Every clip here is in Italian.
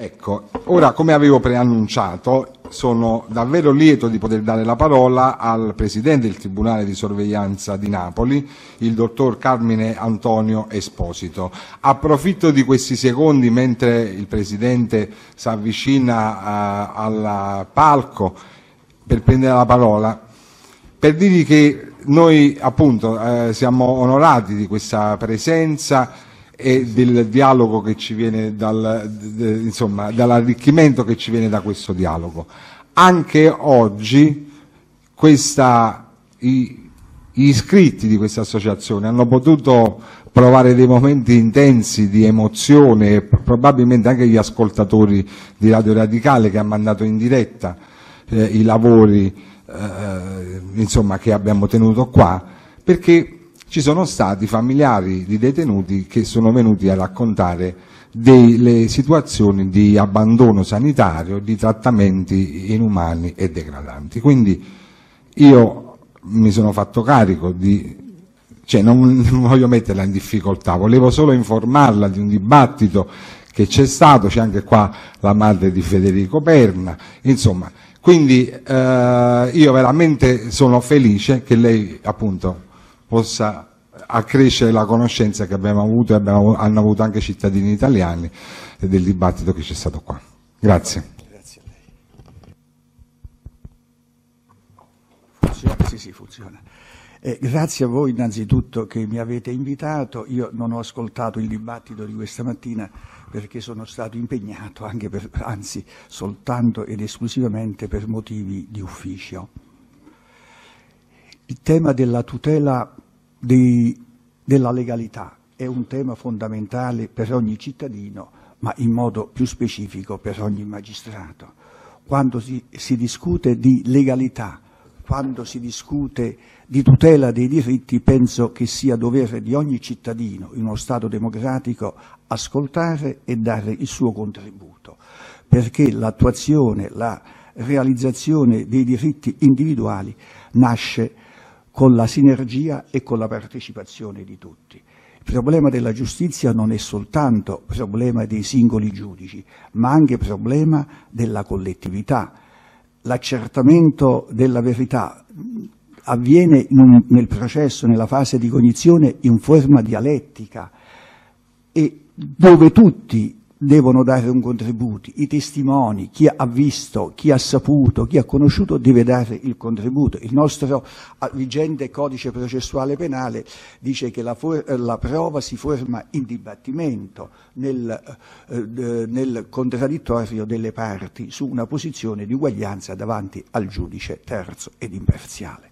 Ecco, ora come avevo preannunciato sono davvero lieto di poter dare la parola al Presidente del Tribunale di Sorveglianza di Napoli, il Dottor Carmine Antonio Esposito. Approfitto di questi secondi mentre il Presidente si avvicina eh, al palco per prendere la parola per dirgli che noi appunto eh, siamo onorati di questa presenza e del dialogo che ci viene dal, insomma, dall'arricchimento che ci viene da questo dialogo. Anche oggi questa, i, gli iscritti di questa associazione hanno potuto provare dei momenti intensi di emozione probabilmente anche gli ascoltatori di Radio Radicale che ha mandato in diretta eh, i lavori eh, insomma, che abbiamo tenuto qua perché ci sono stati familiari di detenuti che sono venuti a raccontare delle situazioni di abbandono sanitario, di trattamenti inumani e degradanti. Quindi io mi sono fatto carico di cioè non, voglio metterla in difficoltà, volevo solo informarla di un dibattito che c'è stato, c'è anche qua la madre di Federico Perna, insomma, quindi eh, io veramente sono felice che lei appunto possa accrescere la conoscenza che abbiamo avuto e abbiamo, hanno avuto anche i cittadini italiani del dibattito che c'è stato qua. Grazie. Grazie a lei. Funziona? Sì, sì, funziona. Eh, grazie a voi innanzitutto che mi avete invitato, io non ho ascoltato il dibattito di questa mattina perché sono stato impegnato per, anzi soltanto ed esclusivamente per motivi di ufficio il tema della tutela dei, della legalità è un tema fondamentale per ogni cittadino, ma in modo più specifico per ogni magistrato. Quando si, si discute di legalità, quando si discute di tutela dei diritti, penso che sia dovere di ogni cittadino in uno Stato democratico ascoltare e dare il suo contributo, perché l'attuazione, la realizzazione dei diritti individuali nasce con la sinergia e con la partecipazione di tutti. Il problema della giustizia non è soltanto problema dei singoli giudici, ma anche problema della collettività. L'accertamento della verità avviene un, nel processo, nella fase di cognizione, in forma dialettica e dove tutti devono dare un contributo, i testimoni, chi ha visto, chi ha saputo, chi ha conosciuto deve dare il contributo. Il nostro ah, vigente codice processuale penale dice che la, la prova si forma in dibattimento, nel, eh, eh, nel, contraddittorio delle parti su una posizione di uguaglianza davanti al giudice terzo ed imparziale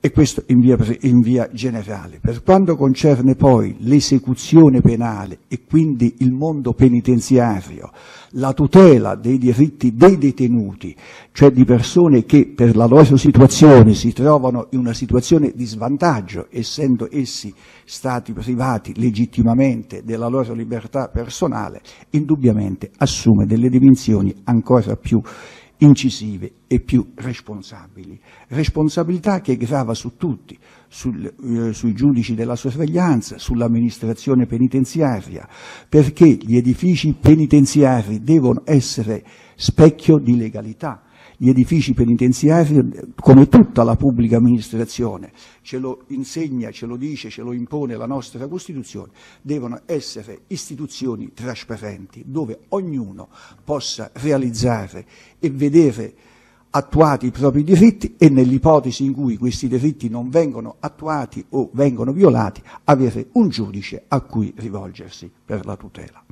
e questo in via, in via, generale. Per quanto concerne poi l'esecuzione penale e quindi il mondo penitenziario, la tutela dei diritti dei detenuti, cioè di persone che per la loro situazione si trovano in una situazione di svantaggio, essendo essi stati privati legittimamente della loro libertà personale, indubbiamente assume delle dimensioni ancora più importanti incisive e più responsabili. Responsabilità che grava su tutti, sul, eh, sui giudici della sorveglianza, sull'amministrazione penitenziaria, perché gli edifici penitenziari devono essere specchio di legalità, gli edifici penitenziari come tutta la pubblica amministrazione, ce lo insegna, ce lo dice, ce lo impone la nostra Costituzione, devono essere istituzioni trasparenti dove ognuno possa realizzare e vedere attuati i propri diritti e nell'ipotesi in cui questi diritti non vengono attuati o vengono violati, avere un giudice a cui rivolgersi per la tutela.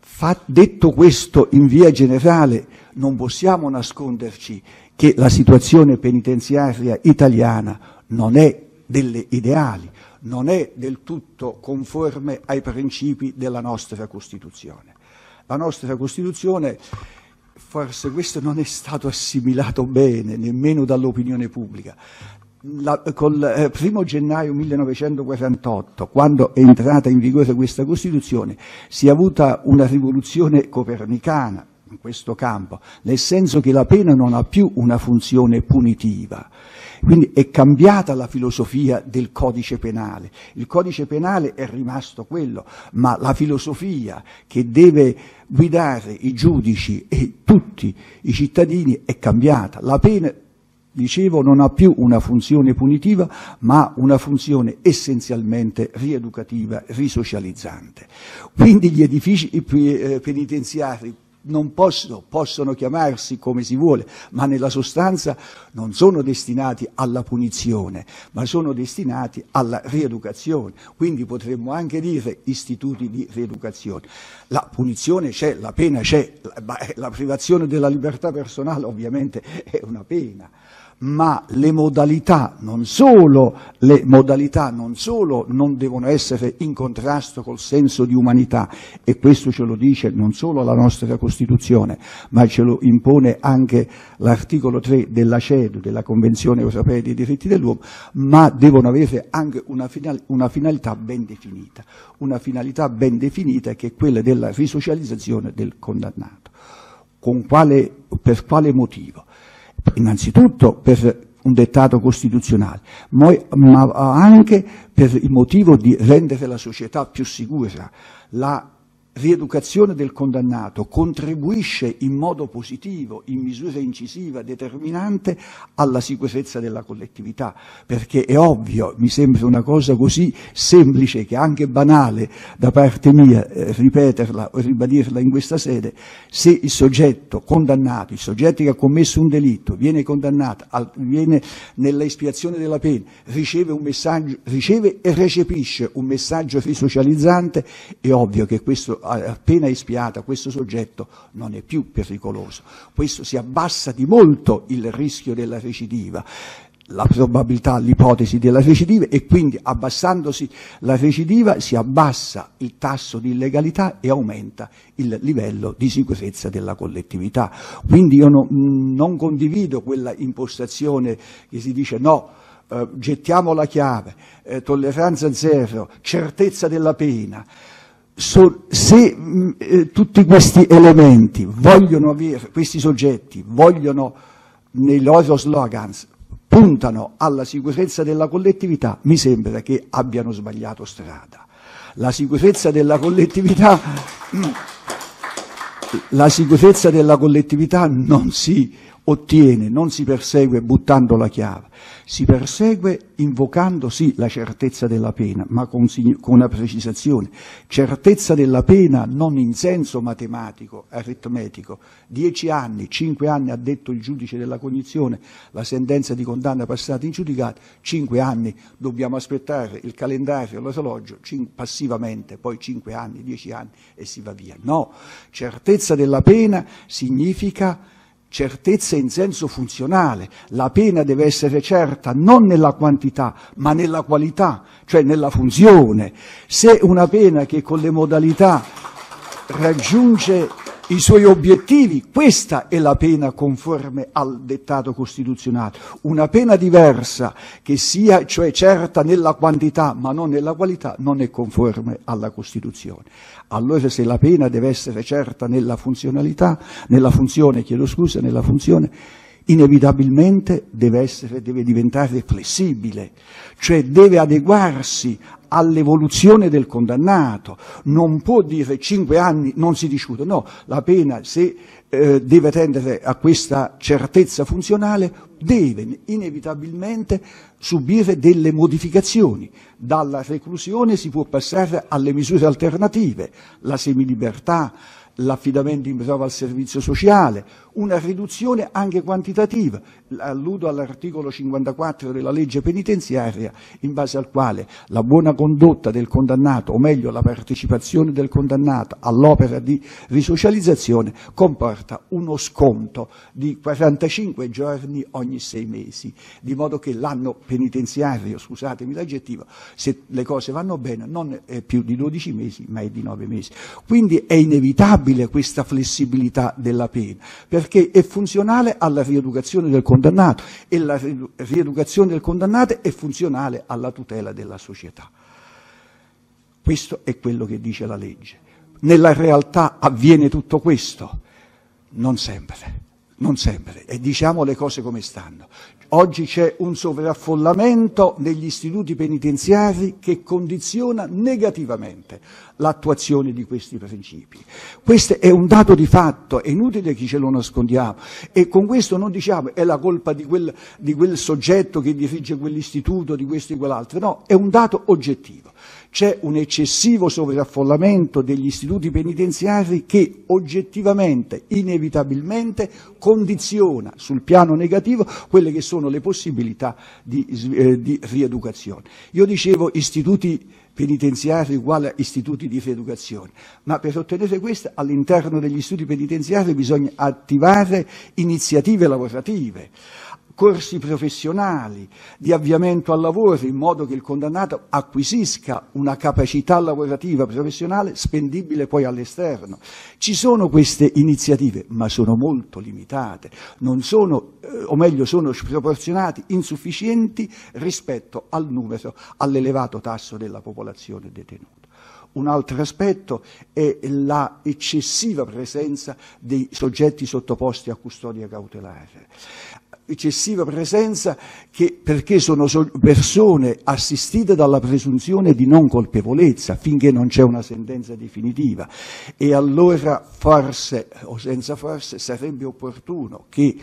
Fa, detto questo in via generale, non possiamo nasconderci che la situazione penitenziaria italiana non è delle ideali, non è del tutto conforme ai principi della nostra Costituzione. La nostra Costituzione, forse questo non è stato assimilato bene, nemmeno dall'opinione pubblica, la, col eh, primo gennaio 1948, quando è entrata in vigore questa Costituzione, si è avuta una rivoluzione copernicana, in questo campo, nel senso che la pena non ha più una funzione punitiva. Quindi è cambiata la filosofia del codice penale. Il codice penale è rimasto quello, ma la filosofia che deve guidare i giudici e tutti i cittadini è cambiata. La pena, dicevo, non ha più una funzione punitiva, ma una funzione essenzialmente rieducativa, risocializzante. Quindi gli edifici eh, penitenziari non possono, possono chiamarsi come si vuole, ma nella sostanza non sono destinati alla punizione, ma sono destinati alla rieducazione. Quindi potremmo anche dire istituti di rieducazione. La punizione c'è, la pena c'è, la eh, privazione della libertà personale ovviamente è una pena ma le modalità, non solo, le modalità non solo, non devono essere in contrasto col senso di umanità e questo ce lo dice non solo la nostra Costituzione, ma ce lo impone anche l'articolo 3 della CEDU, della Convenzione Europea dei diritti dell'uomo, ma devono avere anche una, final, una finalità ben definita, una finalità ben definita che è quella della risocializzazione del condannato. Quale, per quale motivo? innanzitutto per un dettato costituzionale, ma anche per il motivo di rendere la società più sicura. La rieducazione del condannato contribuisce in modo positivo, in misura incisiva, determinante alla sicurezza della collettività, perché è ovvio, mi sembra una cosa così semplice che anche banale da parte mia eh, ripeterla o ribadirla in questa sede, se il soggetto condannato, il soggetto che ha commesso un delitto, viene condannato, al, viene nella espiazione della pena, riceve, riceve e recepisce un messaggio risocializzante, è ovvio che questo appena espiata questo soggetto non è più pericoloso. Questo si abbassa di molto il rischio della recidiva la probabilità, l'ipotesi della recidiva e quindi abbassandosi la recidiva si abbassa il tasso di illegalità e aumenta il livello di sicurezza della collettività. Quindi io no, non condivido quella impostazione che si dice no, eh, gettiamo la chiave, eh, tolleranza zero, certezza della pena. So, se mh, mm, eh, tutti questi elementi vogliono avere, questi soggetti vogliono, nei loro slogans, puntano alla sicurezza della collettività, mi sembra che abbiano sbagliato strada. La sicurezza della collettività, la sicurezza della collettività non si ottiene, non si persegue buttando la chiave, si persegue invocando sì la certezza della pena, ma con, con, una precisazione, certezza della pena non in senso matematico, aritmetico, dieci anni, cinque anni ha detto il giudice della cognizione, la sentenza di condanna passata in giudicato, cinque anni dobbiamo aspettare il calendario, l'orologio, passivamente, poi cinque anni, dieci anni e si va via. No, certezza della pena significa certezza in senso funzionale, la pena deve essere certa non nella quantità ma nella qualità, cioè nella funzione. Se una pena che con le modalità raggiunge i suoi obiettivi. Questa è la pena conforme al dettato costituzionale. Una pena diversa, che sia cioè certa nella quantità ma non nella qualità, non è conforme alla Costituzione. Allora se la pena deve essere certa nella funzionalità, nella funzione, chiedo scusa, nella funzione, inevitabilmente deve, essere, deve diventare flessibile, cioè deve adeguarsi all'evoluzione del condannato, non può dire cinque anni non si discute, no, la pena se eh, deve tendere a questa certezza funzionale deve inevitabilmente subire delle modificazioni, dalla reclusione si può passare alle misure alternative, la semilibertà, l'affidamento in prova al servizio sociale, una riduzione anche quantitativa. Alludo all'articolo 54 della legge penitenziaria in base al quale la buona condotta del condannato, o meglio la partecipazione del condannato all'opera di risocializzazione, comporta uno sconto di 45 giorni ogni sei mesi, di modo che l'anno penitenziario, scusatemi l'aggettivo, se le cose vanno bene, non è più di 12 mesi, ma è di 9 mesi. Quindi è inevitabile questa flessibilità della pena. Per perché è funzionale alla rieducazione del condannato e la rieducazione del condannato è funzionale alla tutela della società. Questo è quello che dice la legge. Nella realtà avviene tutto questo? Non sempre, non sempre. E diciamo le cose come stanno. Oggi c'è un sovraffollamento negli istituti penitenziari che condiziona negativamente l'attuazione di questi principi. Questo è un dato di fatto, è inutile che ce lo nascondiamo e con questo non diciamo è la colpa di quel, di quel soggetto che dirige quell'istituto, di questo e quell'altro, no, è un dato oggettivo c'è un eccessivo sovraffollamento degli istituti penitenziari che oggettivamente, inevitabilmente, condiziona sul piano negativo quelle che sono le possibilità di, eh, di rieducazione. Io dicevo istituti penitenziari uguale a istituti di rieducazione, ma per ottenere questo all'interno degli istituti penitenziari bisogna attivare iniziative lavorative corsi professionali, di avviamento al lavoro, in modo che il condannato acquisisca una capacità lavorativa professionale spendibile poi all'esterno. Ci sono queste iniziative, ma sono molto limitate, non sono, eh, o meglio sono sproporzionati, insufficienti rispetto al numero, all'elevato tasso della popolazione detenuta. Un altro aspetto è l'eccessiva presenza dei soggetti sottoposti a custodia cautelare eccessiva presenza che, perché sono persone assistite dalla presunzione di non colpevolezza finché non c'è una sentenza definitiva e allora forse o senza forse sarebbe opportuno che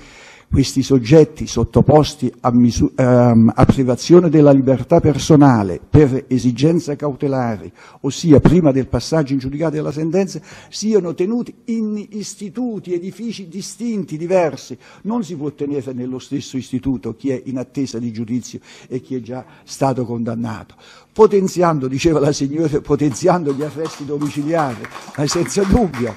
questi soggetti sottoposti a, ehm, a, privazione della libertà personale per esigenze cautelari, ossia prima del passaggio in giudicato della sentenza, siano tenuti in istituti, edifici distinti, diversi. Non si può tenere nello stesso istituto chi è in attesa di giudizio e chi è già stato condannato. Potenziando, diceva la signora, potenziando gli arresti domiciliari, ma senza dubbio.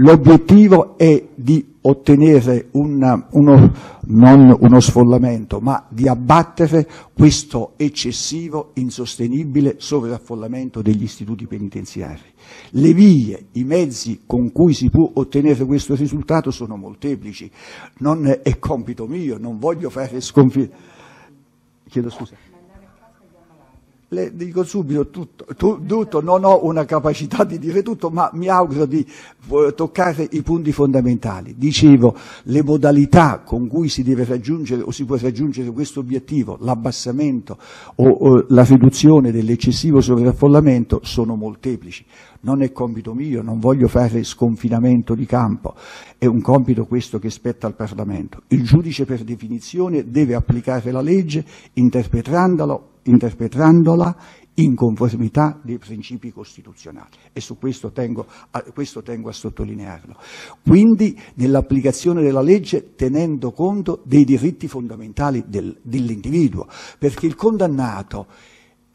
L'obiettivo è di ottenere una, uno, non uno sfollamento, ma di abbattere questo eccessivo, insostenibile sovraffollamento degli istituti penitenziari. Le vie, i mezzi con cui si può ottenere questo risultato sono molteplici. Non è compito mio, non voglio fare sconfitta. Chiedo scusa le dico subito tutto, tu, tutto, non ho una capacità di dire tutto, ma mi auguro di eh, toccare i punti fondamentali. Dicevo, le modalità con cui si deve raggiungere o si può raggiungere questo obiettivo, l'abbassamento o, o eh, la riduzione dell'eccessivo sovraffollamento, sono molteplici. Non è compito mio, non voglio fare sconfinamento di campo, è un compito questo che spetta al Parlamento. Il giudice per definizione deve applicare la legge interpretandolo interpretandola in conformità dei principi costituzionali e su questo tengo a, questo tengo a sottolinearlo. Quindi nell'applicazione della legge tenendo conto dei diritti fondamentali del, dell'individuo, perché il condannato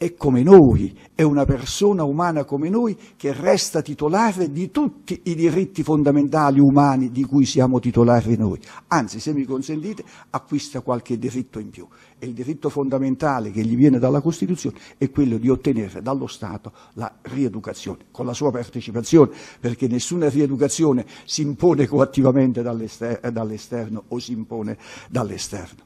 è come noi, è una persona umana come noi che resta titolare di tutti i diritti fondamentali umani di cui siamo titolari noi. Anzi, se mi consentite, acquista qualche diritto in più. E il diritto fondamentale che gli viene dalla Costituzione è quello di ottenere dallo Stato la rieducazione, con la sua partecipazione, perché nessuna rieducazione si impone coattivamente dall'esterno, dall'esterno o si impone dall'esterno.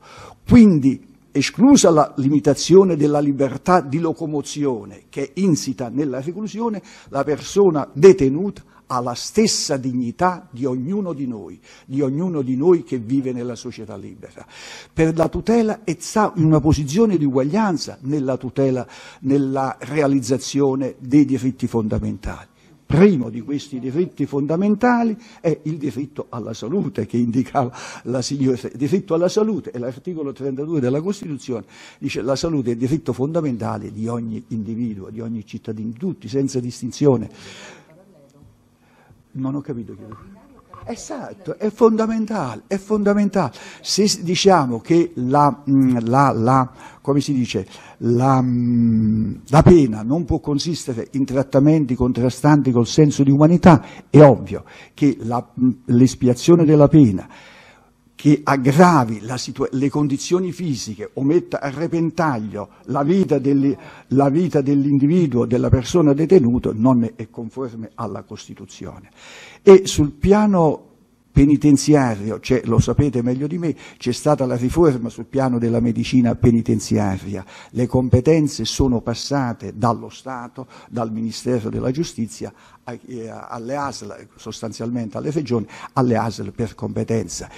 Quindi esclusa la limitazione della libertà di locomozione che è insita nella reclusione, la persona detenuta ha la stessa dignità di ognuno di noi, di ognuno di noi che vive nella società libera. Per la tutela e sta in una posizione di uguaglianza nella tutela, nella realizzazione dei diritti fondamentali primo di questi diritti fondamentali è il diritto alla salute che indicava la signora. Il diritto alla salute è l'articolo 32 della Costituzione, dice la salute è il diritto fondamentale di ogni individuo, di ogni cittadino, tutti, senza distinzione. Non ho capito. chi è. Esatto, è fondamentale, è fondamentale. Se diciamo che la, mm, la, la, dice, mm, la, pena non può consistere in trattamenti contrastanti col senso di umanità, è ovvio che mm, l'espiazione della pena che aggravi situa- le condizioni fisiche o metta a repentaglio la vita, vita dell'individuo, della persona detenuta, non è conforme alla Costituzione. E sul piano penitenziario, cioè, lo sapete meglio di me, c'è stata la riforma sul piano della medicina penitenziaria, le competenze sono passate dallo Stato, dal Ministero della Giustizia, eh, alle ASL, sostanzialmente alle regioni, alle ASL per competenza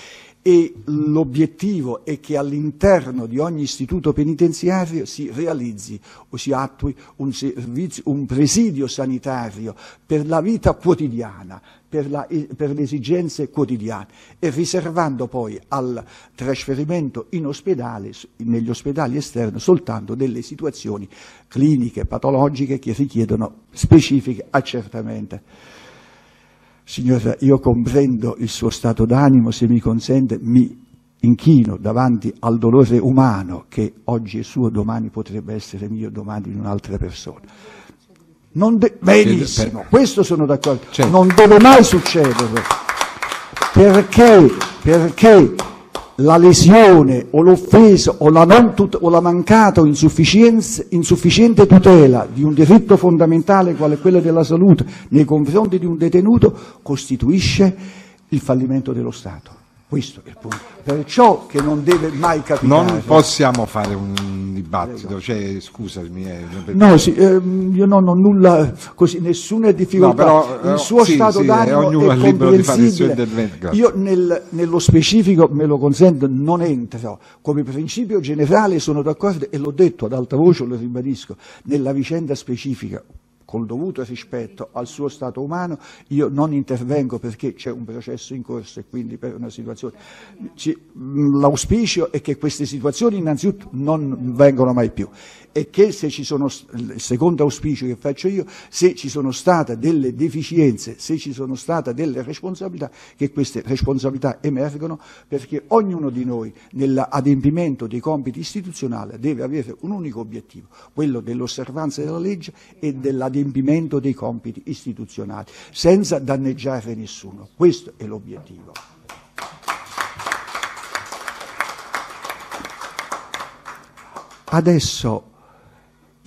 e l'obiettivo è che all'interno di ogni istituto penitenziario si realizzi o si attui un, servizio, un presidio sanitario per la vita quotidiana, per, la, eh, per, le esigenze quotidiane e riservando poi al trasferimento in ospedale, negli ospedali esterni, soltanto delle situazioni cliniche, patologiche che richiedono specifiche accertamenti. Signora, io comprendo il suo stato d'animo, se mi consente mi inchino davanti al dolore umano che oggi è suo, domani potrebbe essere mio, domani in un'altra persona. De- benissimo, questo sono d'accordo. Certo. Non deve mai succedere. Perché? Perché la lesione o l'offesa o, o, la mancata o insufficiente tutela di un diritto fondamentale quale quello della salute nei confronti di un detenuto costituisce il fallimento dello Stato. Questo è il punto. Perciò che non deve mai capitare. Non possiamo fare un dibattito, esatto. cioè, scusami. Eh, no, sì, eh, io non ho nulla, così, nessuna difficoltà. No, però, il eh, suo sì, stato sì, eh, d'animo è, è libero Io nel, nello specifico, me lo consento, non entro. Come principio generale sono d'accordo e l'ho detto ad alta voce, lo ribadisco, nella vicenda specifica col dovuto rispetto al suo stato umano, io non intervengo perché c'è un processo in corso e quindi per una situazione. L'auspicio è che queste situazioni innanzitutto non vengano mai più e che se ci sono, il secondo auspicio che faccio io, se ci sono state delle deficienze, se ci sono state delle responsabilità, che queste responsabilità emergono perché ognuno di noi nell'adempimento dei compiti istituzionali deve avere un unico obiettivo, quello dell'osservanza della legge e dell'adempimento all'adempimento dei compiti istituzionali, senza danneggiare nessuno. Questo è l'obiettivo. Adesso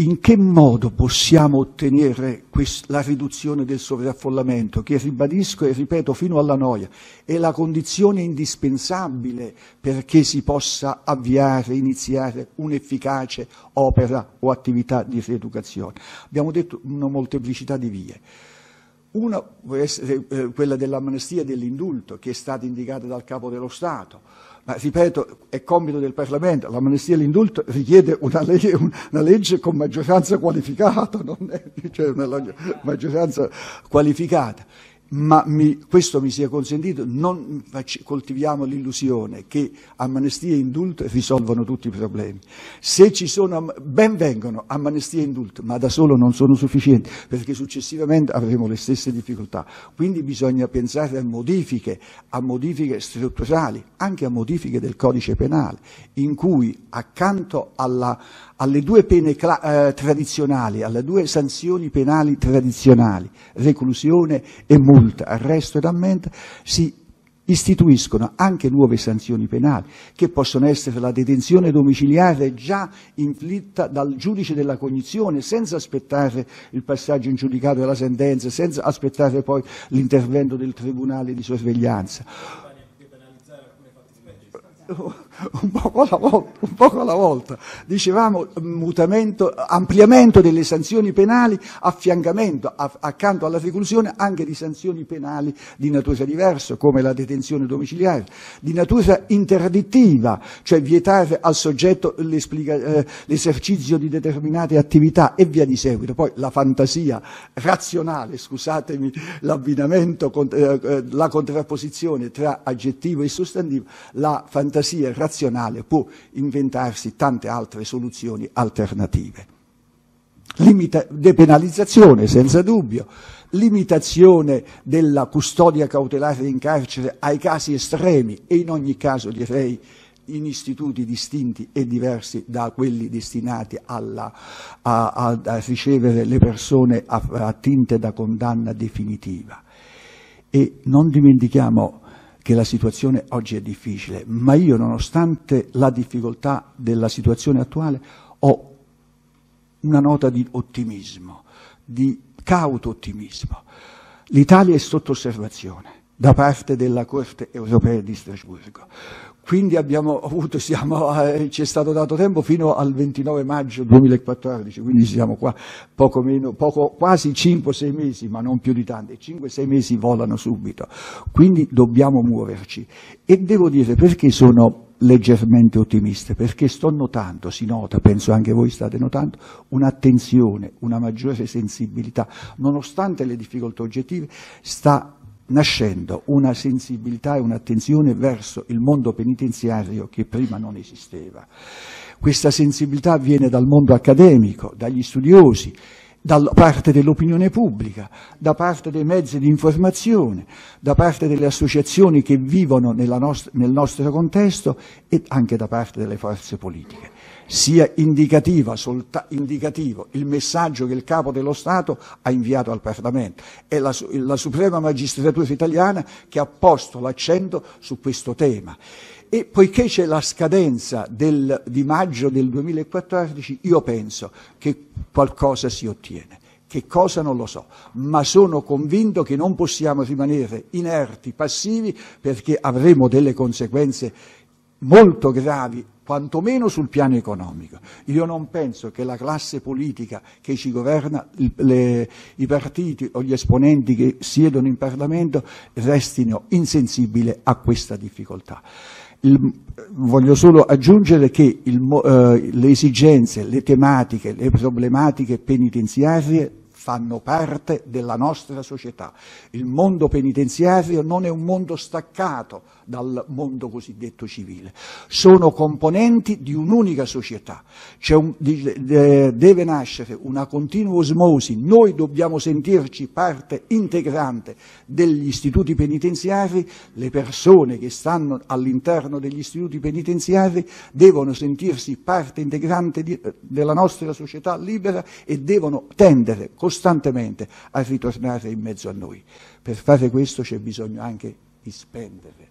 in che modo possiamo ottenere la riduzione del sovraffollamento, che ribadisco e ripeto fino alla noia, è la condizione indispensabile perché si possa avviare, iniziare un'efficace opera o attività di rieducazione. Abbiamo detto una molteplicità di vie. Una può essere eh, quella dell'amnestia e dell'indulto, che è stata indicata dal Capo dello Stato, ma ripeto, è compito del Parlamento, l'amnistia e l'indulto richiede una, legge, una legge con maggioranza qualificata, non è cioè una maggioranza qualificata ma mi, questo mi sia consentito, non coltiviamo l'illusione che amnistia e indulto risolvono tutti i problemi. Se ci sono, ben vengono amnistia e indulto, ma da solo non sono sufficienti, perché successivamente avremo le stesse difficoltà. Quindi bisogna pensare a modifiche, a modifiche strutturali, anche a modifiche del codice penale, in cui accanto alla, alle due pene eh, tradizionali, alle due sanzioni penali tradizionali, reclusione e multa, multa, arresto ed ammenda, si istituiscono anche nuove sanzioni penali, che possono essere la detenzione domiciliare già inflitta dal giudice della cognizione, senza aspettare il passaggio in giudicato della sentenza, senza aspettare poi l'intervento del tribunale di sorveglianza un poco alla volta, un poco alla volta. dicevamo eh, ampliamento delle sanzioni penali, affiancamento a, accanto alla reclusione anche di sanzioni penali di natura diversa, come la detenzione domiciliare, di natura interdittiva, cioè vietare al soggetto eh, l'esercizio di determinate attività e via di seguito. Poi la fantasia razionale, scusatemi l'abbinamento, eh, la contrapposizione tra aggettivo e sostantivo, la fantasia fantasia razionale può inventarsi tante altre soluzioni alternative. Limita- depenalizzazione, senza dubbio, limitazione della custodia cautelare in carcere ai casi estremi e in ogni caso direi in istituti distinti e diversi da quelli destinati alla, a, a, a, ricevere le persone attinte da condanna definitiva. E non dimentichiamo che la situazione oggi è difficile, ma io nonostante la difficoltà della situazione attuale ho una nota di ottimismo, di cauto ottimismo. L'Italia è sotto osservazione da parte della Corte europea di Strasburgo. Quindi abbiamo avuto, a, eh, ci è stato dato tempo fino al 29 maggio 2014, quindi siamo qua poco meno, poco, quasi 5-6 mesi, ma non più di tanti, 5-6 mesi volano subito, quindi dobbiamo muoverci. E devo dire perché sono leggermente ottimista, perché sto notando, si nota, penso anche voi state notando, un'attenzione, una maggiore sensibilità, nonostante le difficoltà oggettive, sta nascendo una sensibilità e un'attenzione verso il mondo penitenziario che prima non esisteva. Questa sensibilità viene dal mondo accademico, dagli studiosi, da parte dell'opinione pubblica, da parte dei mezzi di informazione, da parte delle associazioni che vivono nost nel nostro contesto e anche da parte delle forze politiche sia indicativa, indicativo il messaggio che il capo dello Stato ha inviato al Parlamento. È la, la Suprema Magistratura italiana che ha posto l'accento su questo tema. E poiché c'è la scadenza del, di maggio del 2014, io penso che qualcosa si ottiene. Che cosa non lo so, ma sono convinto che non possiamo rimanere inerti, passivi, perché avremo delle conseguenze molto gravi quantomeno sul piano economico. Io non penso che la classe politica che ci governa, le, i partiti o gli esponenti che siedono in Parlamento restino insensibili a questa difficoltà. Il, voglio solo aggiungere che il, eh, le esigenze, le tematiche, le problematiche penitenziarie fanno parte della nostra società. Il mondo penitenziario non è un mondo staccato dal mondo cosiddetto civile, sono componenti di un'unica società, un, deve nascere una continua osmosi, noi dobbiamo sentirci parte integrante degli istituti penitenziari, le persone che stanno all'interno degli istituti penitenziari devono sentirsi parte integrante di, della nostra società libera e devono tendere così costantemente a ritornare in mezzo a noi. Per fare questo c'è bisogno anche di spendere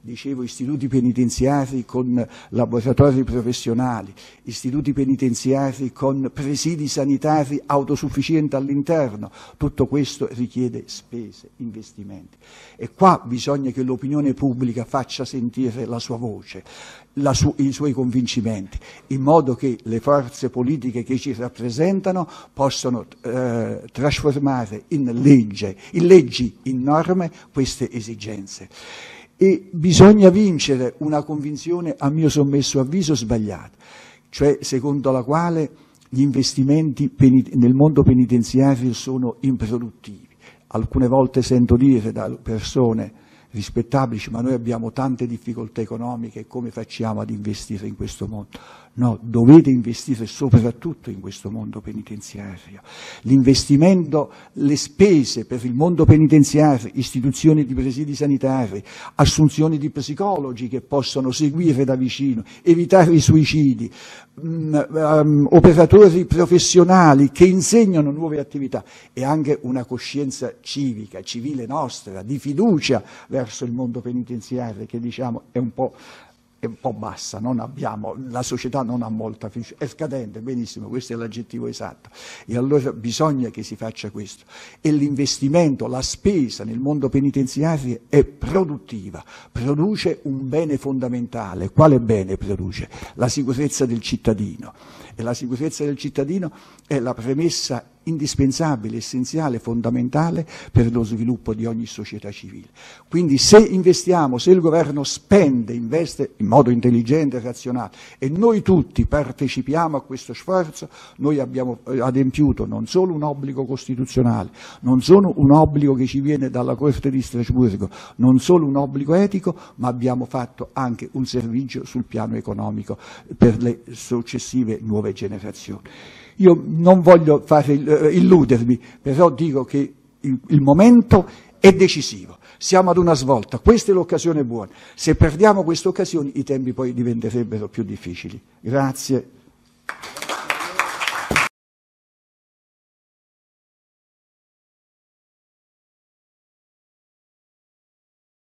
dicevo istituti penitenziari con laboratori professionali, istituti penitenziari con presidi sanitari autosufficienti all'interno, tutto questo richiede spese, investimenti e qua bisogna che l'opinione pubblica faccia sentire la sua voce, la su i suoi convincimenti, in modo che le forze politiche che ci rappresentano possano eh, trasformare in legge, in leggi, in norme queste esigenze e bisogna vincere una convinzione, a mio sommesso avviso, sbagliata, cioè secondo la quale gli investimenti nel mondo penitenziario sono improduttivi. Alcune volte sento dire da persone rispettabili, ma noi abbiamo tante difficoltà economiche, come facciamo ad investire in questo mondo? No, dovete investire soprattutto in questo mondo penitenziario. L'investimento, le spese per il mondo penitenziario, istituzioni di presidi sanitari, assunzioni di psicologi che possono seguire da vicino, evitare i suicidi, um, um, operatori professionali che insegnano nuove attività e anche una coscienza civica, civile nostra, di fiducia verso il mondo penitenziario che diciamo è un po' è un po' bassa, abbiamo, la società non ha molta fiducia, è scadente, benissimo, questo è l'aggettivo esatto. E allora bisogna che si faccia questo. E l'investimento, la spesa nel mondo penitenziario è produttiva, produce un bene fondamentale. Quale bene produce? La sicurezza del cittadino. E la sicurezza del cittadino è la premessa indispensabile, essenziale, fondamentale per lo sviluppo di ogni società civile. Quindi se investiamo, se il governo spende, investe in modo intelligente e razionale e noi tutti partecipiamo a questo sforzo, noi abbiamo eh, adempiuto non solo un obbligo costituzionale, non solo un obbligo che ci viene dalla Corte di Strasburgo, non solo un obbligo etico, ma abbiamo fatto anche un servizio sul piano economico per le successive nuove generazioni. Io non voglio fare, eh, illudermi, però dico che il, il momento è decisivo. Siamo ad una svolta, questa è l'occasione buona. Se perdiamo questa occasione i tempi poi diventerebbero più difficili. Grazie.